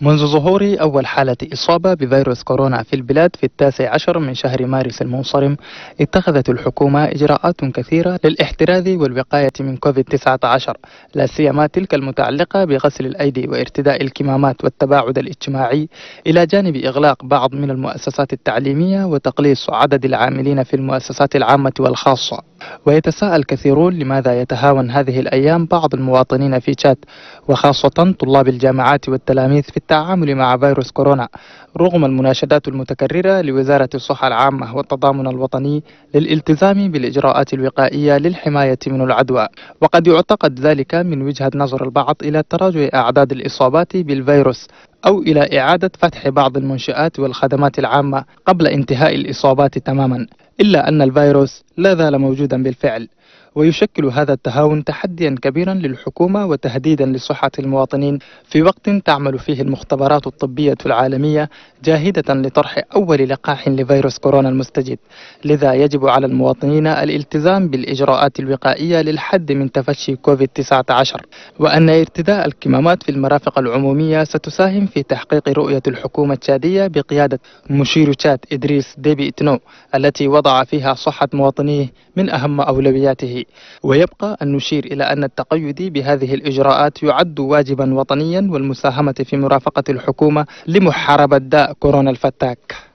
منذ ظهور أول حالة إصابة بفيروس كورونا في البلاد في التاسع عشر من شهر مارس المنصرم اتخذت الحكومة إجراءات كثيرة للاحتراز والوقاية من كوفيد-19 لا سيما تلك المتعلقة بغسل الأيدي وارتداء الكمامات والتباعد الاجتماعي إلى جانب إغلاق بعض من المؤسسات التعليمية وتقليص عدد العاملين في المؤسسات العامة والخاصة ويتساءل كثيرون لماذا يتهاون هذه الأيام بعض المواطنين في تشاد وخاصة طلاب الجامعات والتلاميذ في التعامل مع فيروس كورونا رغم المناشدات المتكررة لوزارة الصحة العامة والتضامن الوطني للالتزام بالإجراءات الوقائية للحماية من العدوى وقد يعتقد ذلك من وجهة نظر البعض إلى تراجع أعداد الإصابات بالفيروس أو إلى إعادة فتح بعض المنشآت والخدمات العامة قبل انتهاء الإصابات تماما إلا أن الفيروس لا زال موجودا بالفعل ويشكل هذا التهاون تحديا كبيرا للحكومة وتهديدا لصحة المواطنين في وقت تعمل فيه المختبرات الطبية العالمية جاهدة لطرح أول لقاح لفيروس كورونا المستجد لذا يجب على المواطنين الالتزام بالإجراءات الوقائية للحد من تفشي كوفيد-19 وأن ارتداء الكمامات في المرافق العمومية ستساهم في تحقيق رؤية الحكومة التشادية بقيادة مشير تشاد إدريس ديبي إتنو التي وضع فيها صحة مواطنيه من أهم أولوياته ويبقى أن نشير إلى أن التقيد بهذه الإجراءات يعد واجبا وطنيا والمساهمة في مرافقة الحكومة لمحاربة داء كورونا الفتاك